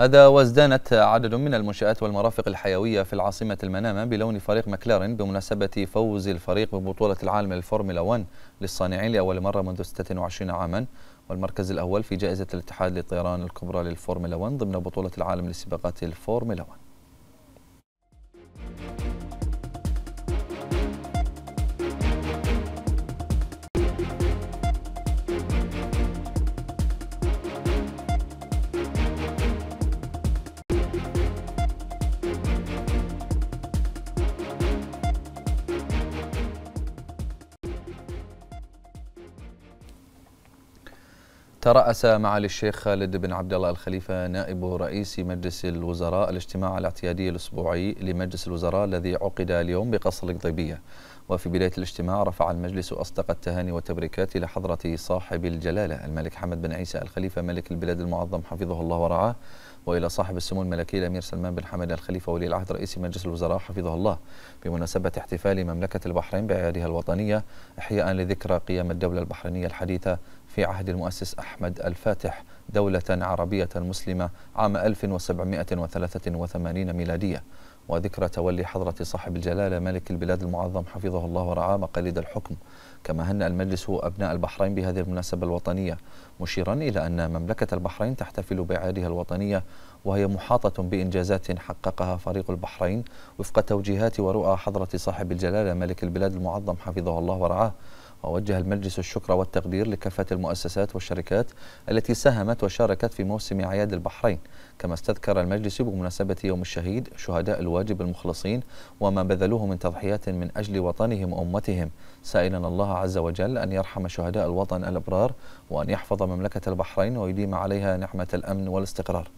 هذا وازدانت عدد من المنشآت والمرافق الحيوية في العاصمة المنامة بلون فريق مكلارن بمناسبة فوز الفريق ببطولة العالم الفورمولا 1 للصانعين لأول مرة منذ 26 عاما والمركز الأول في جائزة الاتحاد للطيران الكبرى للفورمولا 1 ضمن بطولة العالم لسباقات الفورمولا 1 ترأس معالي الشيخ خالد بن عبد الله الخليفة نائب رئيس مجلس الوزراء الاجتماع الاعتيادي الأسبوعي لمجلس الوزراء الذي عقد اليوم بقصر القضيبية وفي بداية الاجتماع رفع المجلس أصدق التهاني والتبريكات إلى حضرة صاحب الجلالة الملك حمد بن عيسى الخليفة ملك البلاد المعظم حفظه الله ورعاه وإلى صاحب السمو الملكي الأمير سلمان بن حمد الخليفة ولي العهد رئيس مجلس الوزراء حفظه الله بمناسبة احتفال مملكة البحرين بأعيادها الوطنية إحياء لذكرى قيام الدولة البحرينية الحديثة في عهد المؤسس أحمد الفاتح دولة عربية مسلمة عام 1783 ميلادية وذكرى تولي حضرة صاحب الجلالة ملك البلاد المعظم حفظه الله ورعاه مقاليد الحكم كما هنأ المجلس أبناء البحرين بهذه المناسبة الوطنية مشيرا إلى أن مملكة البحرين تحتفل بعيدها الوطنية وهي محاطة بإنجازات حققها فريق البحرين وفق توجيهات ورؤى حضرة صاحب الجلالة ملك البلاد المعظم حفظه الله ورعاه ووجه المجلس الشكر والتقدير لكافة المؤسسات والشركات التي ساهمت وشاركت في موسم اعياد البحرين كما استذكر المجلس بمناسبة يوم الشهيد شهداء الواجب المخلصين وما بذلوه من تضحيات من أجل وطنهم وأمتهم سائلا الله عز وجل أن يرحم شهداء الوطن الأبرار وأن يحفظ مملكة البحرين ويديم عليها نعمة الأمن والاستقرار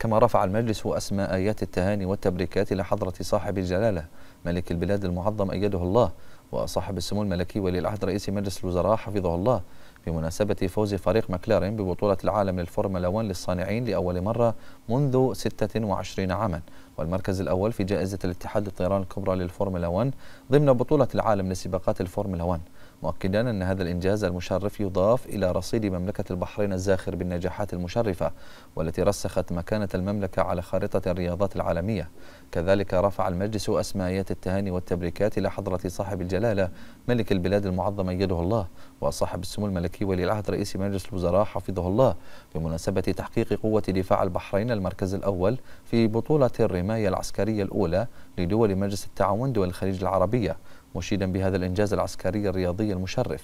كما رفع المجلس أسماء آيات التهاني والتبريكات لحضرة صاحب الجلالة ملك البلاد المعظم أيده الله وصاحب السمو الملكي ولي العهد رئيس مجلس الوزراء حفظه الله بمناسبة فوز فريق مكلارين ببطولة العالم للفورمولا 1 للصانعين لأول مرة منذ 26 عاما والمركز الأول في جائزة الاتحاد الطيران الكبرى للفورمولا 1 ضمن بطولة العالم لسباقات الفورمولا 1 مؤكدا أن هذا الإنجاز المشرف يضاف إلى رصيد مملكة البحرين الزاخر بالنجاحات المشرفة والتي رسخت مكانة المملكة على خارطة الرياضات العالمية كذلك رفع المجلس أسمايات التهاني والتبريكات إلى حضرة صاحب الجلالة ملك البلاد المعظم يده الله وصاحب السمو الملكي ولي العهد رئيس مجلس الوزراء حفظه الله بمناسبة تحقيق قوة دفاع البحرين المركز الأول في بطولة الرماية العسكرية الأولى لدول مجلس التعاون دول الخليج العربية مشيدا بهذا الإنجاز العسكري الرياضي المشرف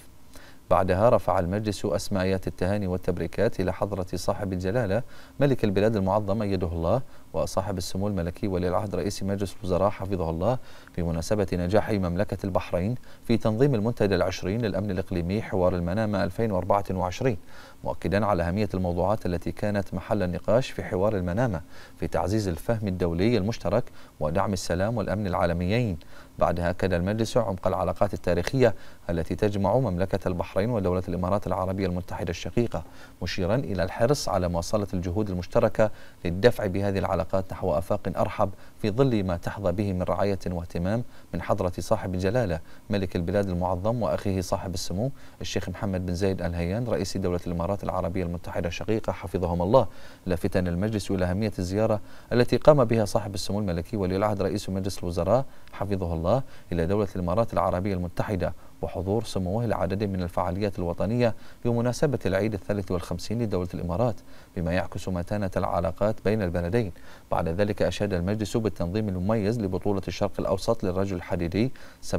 بعدها رفع المجلس أسمائيات التهاني والتبريكات إلى حضرة صاحب الجلالة ملك البلاد المعظم أيده الله وصاحب السمو الملكي ولي العهد رئيس مجلس الوزراء حفظه الله بمناسبة نجاح مملكة البحرين في تنظيم المنتدى العشرين للأمن الإقليمي حوار المنامة 2024 مؤكدا على أهمية الموضوعات التي كانت محل النقاش في حوار المنامة في تعزيز الفهم الدولي المشترك ودعم السلام والأمن العالميين بعدها أكد المجلس عمق العلاقات التاريخية التي تجمع مملكة البحرين البحرين ودولة الإمارات العربية المتحدة الشقيقة مشيرا إلى الحرص على مواصلة الجهود المشتركة للدفع بهذه العلاقات نحو آفاق أرحب في ظل ما تحظى به من رعاية واهتمام من حضرة صاحب الجلالة ملك البلاد المعظم وأخيه صاحب السمو الشيخ محمد بن زايد الهيان رئيس دولة الإمارات العربية المتحدة الشقيقة حفظهم الله لافتا المجلس إلى أهمية الزيارة التي قام بها صاحب السمو الملكي ولي العهد رئيس مجلس الوزراء حفظه الله إلى دولة الإمارات العربية المتحدة وحضور سموه العدد من الفعاليات الوطنية بمناسبة العيد الثالث والخمسين لدولة الإمارات بما يعكس متانة العلاقات بين البلدين بعد ذلك أشاد المجلس بالتنظيم المميز لبطولة الشرق الأوسط للرجل الحديدي 70.3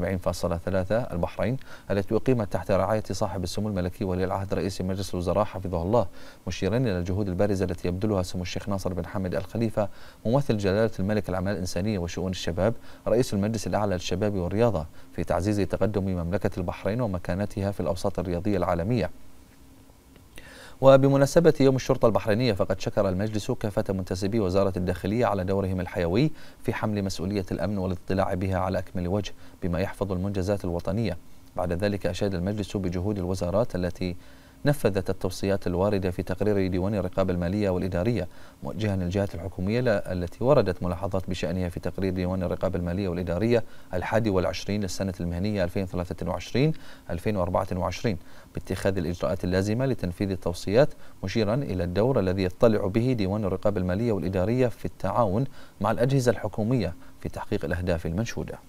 البحرين التي أقيمت تحت رعاية صاحب السمو الملكي ولي العهد رئيس مجلس الوزراء حفظه الله مشيرا إلى الجهود البارزة التي يبذلها سمو الشيخ ناصر بن حمد الخليفة ممثل جلالة الملك الأعمال الإنسانية وشؤون الشباب رئيس المجلس الأعلى للشباب والرياضة في تعزيز تقدم مملكة مملكه البحرين ومكانتها في الأوساط الرياضية العالمية وبمناسبة يوم الشرطة البحرينية فقد شكر المجلس كافة منتسبي وزارة الداخلية على دورهم الحيوي في حمل مسؤولية الأمن والاطلاع بها على أكمل وجه بما يحفظ المنجزات الوطنية بعد ذلك أشاد المجلس بجهود الوزارات التي نفذت التوصيات الواردة في تقرير ديوان الرقابة المالية والإدارية موجها للجهات الحكومية التي وردت ملاحظات بشأنها في تقرير ديوان الرقابة المالية والإدارية الحادي والعشرين للسنة المهنية 2023-2024 باتخاذ الإجراءات اللازمة لتنفيذ التوصيات مشيرا إلى الدور الذي يطلع به ديوان الرقابة المالية والإدارية في التعاون مع الأجهزة الحكومية في تحقيق الأهداف المنشودة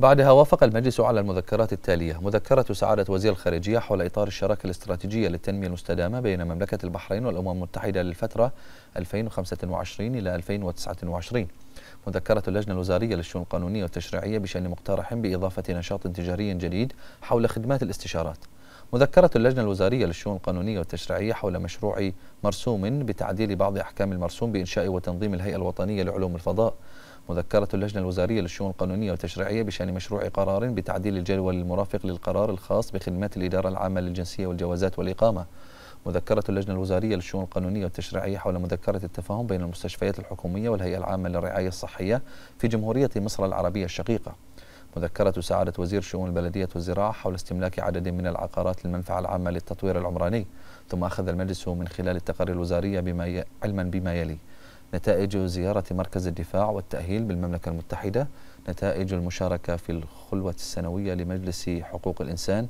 بعدها وافق المجلس على المذكرات التالية مذكرة سعادة وزير الخارجية حول إطار الشراكة الاستراتيجية للتنمية المستدامة بين مملكة البحرين والأمم المتحدة للفترة 2025 إلى 2029 مذكرة اللجنة الوزارية للشؤون القانونية والتشريعية بشأن مقترح بإضافة نشاط تجاري جديد حول خدمات الاستشارات مذكرة اللجنة الوزارية للشؤون القانونية والتشريعية حول مشروع مرسوم بتعديل بعض أحكام المرسوم بإنشاء وتنظيم الهيئة الوطنية لعلوم الفضاء مذكرة اللجنة الوزارية للشؤون القانونية والتشريعية بشأن مشروع قرار بتعديل الجدول المرافق للقرار الخاص بخدمات الإدارة العامة للجنسية والجوازات والإقامة مذكرة اللجنة الوزارية للشؤون القانونية والتشريعية حول مذكرة التفاهم بين المستشفيات الحكومية والهيئة العامة للرعاية الصحية في جمهورية مصر العربية الشقيقة مذكرة سعادة وزير شؤون البلدية والزراعة حول استملاك عدد من العقارات للمنفعة العامة للتطوير العمراني ثم أخذ المجلس من خلال التقارير الوزارية بما ي... علما بما يلي نتائج زيارة مركز الدفاع والتأهيل بالمملكة المتحدة نتائج المشاركة في الخلوة السنوية لمجلس حقوق الإنسان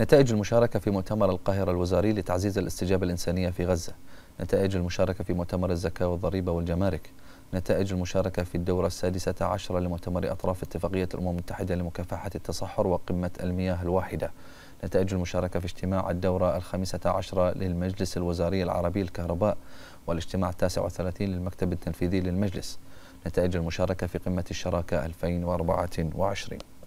نتائج المشاركة في مؤتمر القاهرة الوزاري لتعزيز الاستجابة الإنسانية في غزة نتائج المشاركة في مؤتمر الزكاة والضريبة والجمارك نتائج المشاركة في الدورة السادسة عشرة لمؤتمر أطراف اتفاقية الأمم المتحدة لمكافحة التصحر وقمة المياه الواحدة نتائج المشاركة في اجتماع الدورة الخامسة عشرة للمجلس الوزاري العربي الكهرباء والاجتماع التاسع والثلاثين للمكتب التنفيذي للمجلس نتائج المشاركة في قمة الشراكة 2024